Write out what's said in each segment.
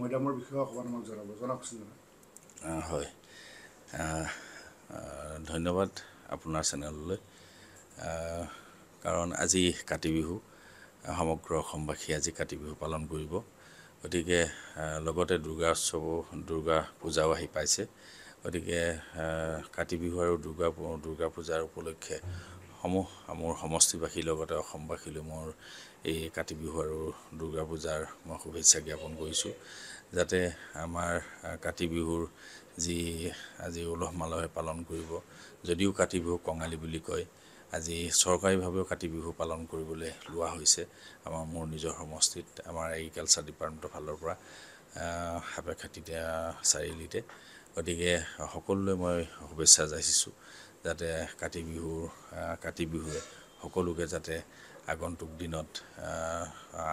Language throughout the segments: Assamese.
মৈদামৰ বিষয়ে অকণমান আমাক জনাব জনাবচোন হয় ধন্যবাদ আপোনাৰ চেনেললৈ কাৰণ আজি কাতি বিহু সমগ্ৰ অসমবাসীয়ে আজি কাতি বিহু পালন কৰিব গতিকে লগতে দুৰ্গা উৎসৱো দুৰ্গা পূজাও আহি পাইছে গতিকে কাতি বিহু আৰু দুৰ্গা দুৰ্গা পূজাৰ উপলক্ষে সমূহ মোৰ সমষ্টিবাসীৰ লগতে অসমবাসীলৈ মোৰ এই কাতি বিহু আৰু দুৰ্গা পূজাৰ মই শুভেচ্ছা জ্ঞাপন কৰিছোঁ যাতে আমাৰ কাতি বিহুৰ যি আজি উলহ মালহে পালন কৰিব যদিও কাতি বিহু কঙালী বুলি কয় আজি চৰকাৰীভাৱেও কাতি বিহু পালন কৰিবলৈ লোৱা হৈছে আমাৰ মোৰ নিজৰ সমষ্টিত আমাৰ এগ্ৰিকালচাৰ ডিপাৰ্টমেণ্টৰ ফালৰ পৰা সাপেখাতিতে চাৰিআলিতে গতিকে সকলোলৈ মই শুভেচ্ছা জাচিছোঁ যাতে কাতি বিহুৰ কাতি বিহুৱে সকলোকে যাতে আগন্তুক দিনত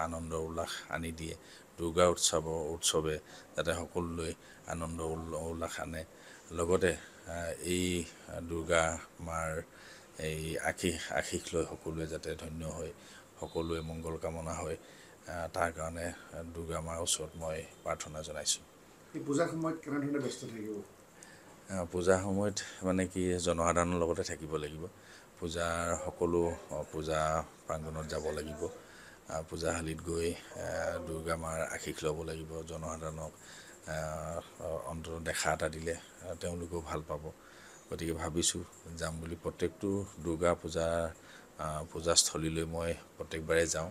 আনন্দ উল্লাস আনি দিয়ে দুৰ্গা উৎসৱৰ উৎসৱে যাতে সকলোলৈ আনন্দ উল্লাস আনে লগতে এই দুৰ্গা মাৰ এই আশীষ আশীষ লৈ সকলোৱে যাতে ধন্য হয় সকলোৱে মংগল কামনা হয় তাৰ কাৰণে দুৰ্গা মাৰ ওচৰত মই প্ৰাৰ্থনা জনাইছোঁ পূজাৰ সময়ত কেনেধৰণে ব্যস্ত থাকিব পূজাৰ সময়ত মানে কি জনসাধাৰণৰ লগতে থাকিব লাগিব পূজাৰ সকলো পূজা প্ৰাংগণত যাব লাগিব পূজাশালীত গৈ দুৰ্গা মাৰ আশীষ ল'ব লাগিব জনসাধাৰণক অন্তত দেখা এটা দিলে তেওঁলোকেও ভাল পাব গতিকে ভাবিছোঁ যাম বুলি প্ৰত্যেকটো দুৰ্গা পূজাৰ পূজাস্থলীলৈ মই প্ৰত্যেকবাৰে যাওঁ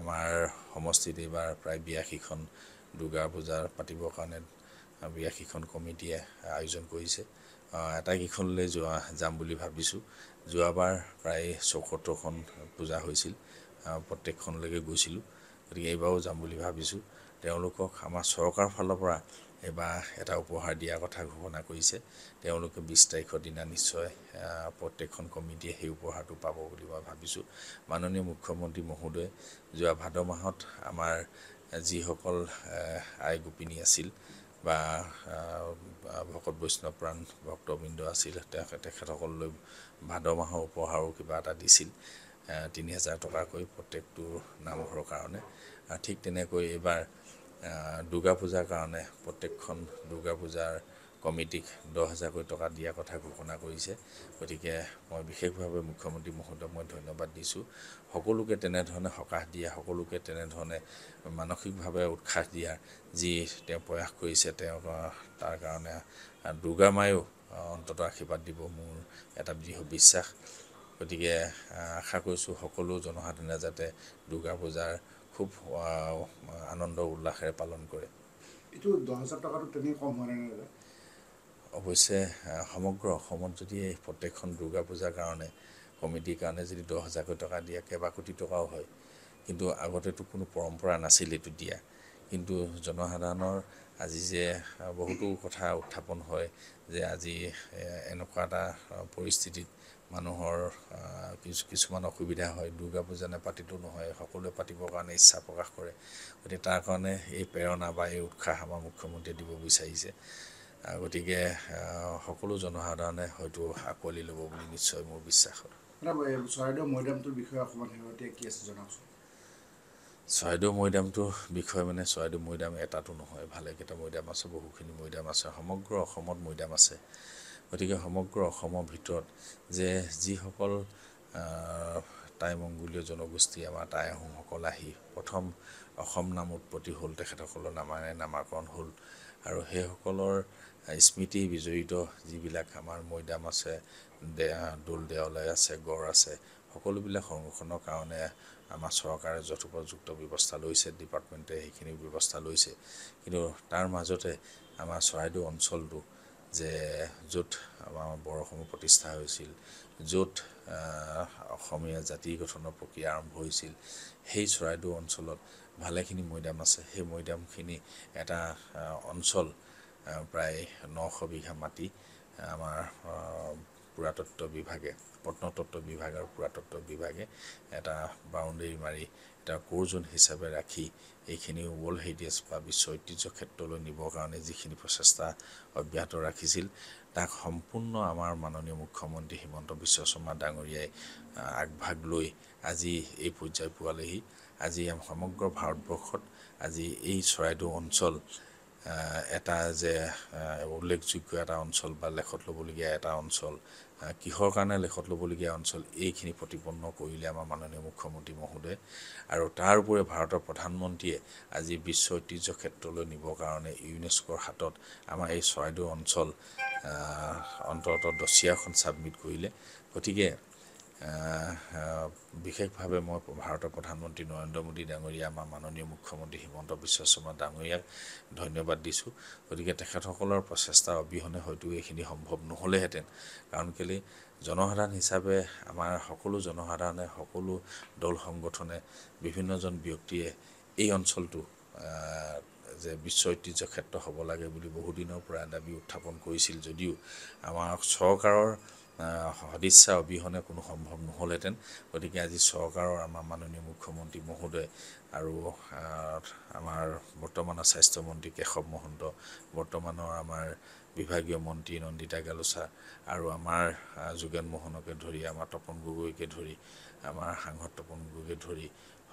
আমাৰ সমষ্টিত এইবাৰ প্ৰায় বিয়াশীখন দুৰ্গা পূজা পাতিবৰ কাৰণে বিৰাশীখন কমিটিয়ে আয়োজন কৰিছে আটাইকেইখনলৈ যোৱা যাম বুলি ভাবিছোঁ যোৱাবাৰ প্ৰায় চৌসত্তৰখন পূজা হৈছিল প্ৰত্যেকখনলৈকে গৈছিলোঁ গতিকে এইবাৰো যাম বুলি ভাবিছোঁ তেওঁলোকক আমাৰ চৰকাৰৰ ফালৰ পৰা এবাৰ এটা উপহাৰ দিয়াৰ কথা ঘোষণা কৰিছে তেওঁলোকে বিছ তাৰিখৰ দিনা নিশ্চয় প্ৰত্যেকখন কমিটিয়ে সেই উপহাৰটো পাব বুলি মই ভাবিছোঁ মাননীয় মুখ্যমন্ত্ৰী মহোদয়ে যোৱা ভাদ মাহত আমাৰ যিসকল আই গোপিনী আছিল বা ভকত বৈষ্ণৱ প্ৰাণ ভক্তবৃন্দ আছিল তেখেতসকললৈ ভাদ মাহৰ উপহাৰো কিবা এটা দিছিল তিনি হাজাৰ টকাকৈ প্ৰত্যেকটো নামঘৰৰ কাৰণে ঠিক তেনেকৈ এইবাৰ দুৰ্গা পূজাৰ কাৰণে প্ৰত্যেকখন দুৰ্গা পূজাৰ কমিটিক দহ হাজাৰকৈ টকা দিয়া কথা ঘোষণা কৰিছে গতিকে মই বিশেষভাৱে মুখ্যমন্ত্ৰী মহোদয়ক মই ধন্যবাদ দিছোঁ সকলোকে তেনেধৰণে সকাহ দিয়া সকলোকে তেনেধৰণে মানসিকভাৱে উৎসাহ দিয়া যি তেওঁ প্ৰয়াস কৰিছে তেওঁ তাৰ কাৰণে দুৰ্গা মায়েও অন্ততঃ আশীৰ্বাদ দিব মোৰ এটা দৃঢ় বিশ্বাস গতিকে আশা কৰিছোঁ সকলো জনসাধাৰণে যাতে দুৰ্গা পূজাৰ খুব আনন্দ উল্লাসেৰে পালন কৰে এইটো দহ হাজাৰ টকাটো তেনেকৈ কম হয় নাই অৱশ্যে সমগ্ৰ অসমত যদি এই প্ৰত্যেকখন দুৰ্গা পূজাৰ কাৰণে কমিটিৰ কাৰণে যদি দহ হাজাৰকৈ টকা দিয়ে কেইবা কোটি টকাও হয় কিন্তু আগতেতো কোনো পৰম্পৰা নাছিল এইটো দিয়া কিন্তু জনসাধাৰণৰ আজি যে বহুতো কথা উত্থাপন হয় যে আজি এনেকুৱা এটা পৰিস্থিতিত মানুহৰ কিছু কিছুমান অসুবিধা হয় দুৰ্গা পূজা নেপাতিটো নহয় সকলোৱে পাতিবৰ কাৰণে ইচ্ছা প্ৰকাশ কৰে গতিকে তাৰ কাৰণে এই প্ৰেৰণা বা এই উৎসাহ আমাৰ মুখ্যমন্ত্ৰীয়ে দিব বিচাৰিছে গতিকে সকলো জনসাধাৰণে হয়তো আঁকোৱালি ল'ব বুলি নিশ্চয় মোৰ বিশ্বাস হয় চৰাইদেউ মৈদামটোৰ বিষয়ে মানে চৰাইদেউ মৈদাম এটাতো নহয় ভালেকেইটা মৈদাম আছে বহুখিনি মৈদাম আছে সমগ্ৰ অসমত মৈদাম আছে গতিকে সমগ্ৰ অসমৰ ভিতৰত যে যিসকল টাই মংগোলীয় জনগোষ্ঠী আমাৰ টাই আহোমসকল আহি প্ৰথম অসম নাম উৎপত্তি হ'ল তেখেতসকলৰ নামাৰে নামাকৰণ হ'ল আৰু সেইসকলৰ স্মৃতি বিজড়িত যিবিলাক আমাৰ মৈদাম আছে দৌল দেৱালয় আছে গড় আছে সকলোবিলাক সংৰক্ষণৰ কাৰণে আমাৰ চৰকাৰে যথোপযুক্ত ব্যৱস্থা লৈছে ডিপাৰ্টমেণ্টে সেইখিনি ব্যৱস্থা লৈছে কিন্তু তাৰ মাজতে আমাৰ চৰাইদেউ অঞ্চলটো যে য'ত আমাৰ বৰসমূহ প্ৰতিষ্ঠা হৈছিল য'ত অসমীয়া জাতি গঠনৰ প্ৰক্ৰিয়া আৰম্ভ হৈছিল সেই চৰাইদেউ অঞ্চলত ভালেখিনি মৈদাম আছে সেই মৈদামখিনি এটা অঞ্চল প্ৰায় নশ বিঘা মাটি আমাৰ পুৰাতত্ব বিভাগে প্ৰত্নতত্ব বিভাগ আৰু পুৰাতত্ব বিভাগে এটা বাউণ্ডেৰী মাৰি এটা কৰ্জোন হিচাপে ৰাখি এইখিনি ৱৰ্ল্ড হেৰিটেজ বা বিশ্ব ঐতিহ্য ক্ষেত্ৰলৈ নিবৰ কাৰণে যিখিনি প্ৰচেষ্টা অব্যাহত ৰাখিছিল তাক সম্পূৰ্ণ আমাৰ মাননীয় মুখ্যমন্ত্ৰী হিমন্ত বিশ্ব শৰ্মা ডাঙৰীয়াই আগভাগ লৈ আজি এই পৰ্যায় পোৱালেহি আজি সমগ্ৰ ভাৰতবৰ্ষত আজি এই চৰাইদেউ অঞ্চল এটা যে উল্লেখযোগ্য এটা অঞ্চল বা লেখত ল'বলগীয়া এটা অঞ্চল কিহৰ কাৰণে লেখত ল'বলগীয়া অঞ্চল এইখিনি প্ৰতিপন্ন কৰিলে আমাৰ মাননীয় মুখ্যমন্ত্ৰী মহোদয়ে আৰু তাৰ উপৰি ভাৰতৰ প্ৰধানমন্ত্ৰীয়ে আজি বিশ্ব ঐতিহ্য ক্ষেত্ৰলৈ নিবৰ কাৰণে ইউনেস্কৰ হাতত আমাৰ এই চৰাইদেউ অঞ্চল অন্তত দছিয়াখন ছাবমিট কৰিলে গতিকে বিশেষভাৱে মই ভাৰতৰ প্ৰধানমন্ত্ৰী নৰেন্দ্ৰ মোদী ডাঙৰীয়া আমাৰ মাননীয় মুখ্যমন্ত্ৰী হিমন্ত বিশ্ব শৰ্মা ডাঙৰীয়াক ধন্যবাদ দিছোঁ গতিকে তেখেতসকলৰ প্ৰচেষ্টাৰ অবিহনে হয়তো এইখিনি সম্ভৱ নহ'লেহেঁতেন কাৰণ কেলৈ জনসাধাৰণ হিচাপে আমাৰ সকলো জনসাধাৰণে সকলো দল সংগঠনে বিভিন্নজন ব্যক্তিয়ে এই অঞ্চলটো যে বিশ্ব ঐতিহ্য ক্ষেত্ৰ হ'ব লাগে বুলি বহুদিনৰ পৰা দাবী উত্থাপন কৰিছিল যদিও আমাৰ চৰকাৰৰ সদিচ্ছা অবিহনে কোনো সম্ভৱ নহ'লহেঁতেন গতিকে আজি চৰকাৰৰ আমাৰ মাননীয় মুখ্যমন্ত্ৰী মহোদয় আৰু আমাৰ বৰ্তমানৰ স্বাস্থ্যমন্ত্ৰী কেশৱ মহন্ত বৰ্তমানৰ আমাৰ বিভাগীয় মন্ত্ৰী নন্দিতা গালোচা আৰু আমাৰ যোগেন মোহনকে ধৰি আমাৰ তপন গগৈকে ধৰি আমাৰ সাংসদ তপন গগৈকে ধৰি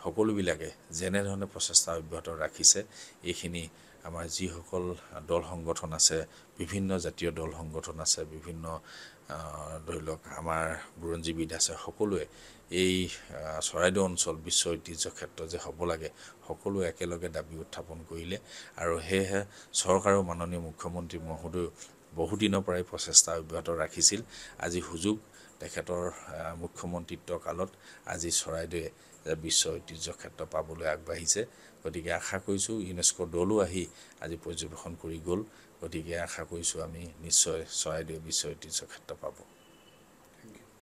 সকলোবিলাকে যেনেধৰণে প্ৰচেষ্টা অব্যাহত ৰাখিছে এইখিনি আমাৰ যিসকল দল সংগঠন আছে বিভিন্ন জাতীয় দল সংগঠন আছে বিভিন্ন ধৰি লওক আমাৰ বুৰঞ্জীবিদ আছে সকলোৱে এই চৰাইদেউ অঞ্চল বিশ্ব ঐতিহ্য ক্ষেত্ৰ যে হ'ব লাগে সকলোৱে একেলগে দাবী উত্থাপন কৰিলে আৰু সেয়েহে চৰকাৰেও মাননীয় মুখ্যমন্ত্ৰী মহোদয়ো বহুদিনৰ পৰাই প্ৰচেষ্টা অব্যাহত ৰাখিছিল আজি সুযোগ তেখেতৰ মুখ্যমন্ত্ৰীত্বৰ কালত আজি চৰাইদেৱে বিশ্ব ঐতিহ্য ক্ষেত্ৰ পাবলৈ আগবাঢ়িছে গতিকে আশা কৰিছোঁ ইউনেস্কোৰ দলো আহি আজি পৰ্যবেক্ষণ কৰি গ'ল গতিকে আশা কৰিছোঁ আমি নিশ্চয় চৰাইদেউ বিশ্ব ঐতিহ্য ক্ষেত্ৰ পাব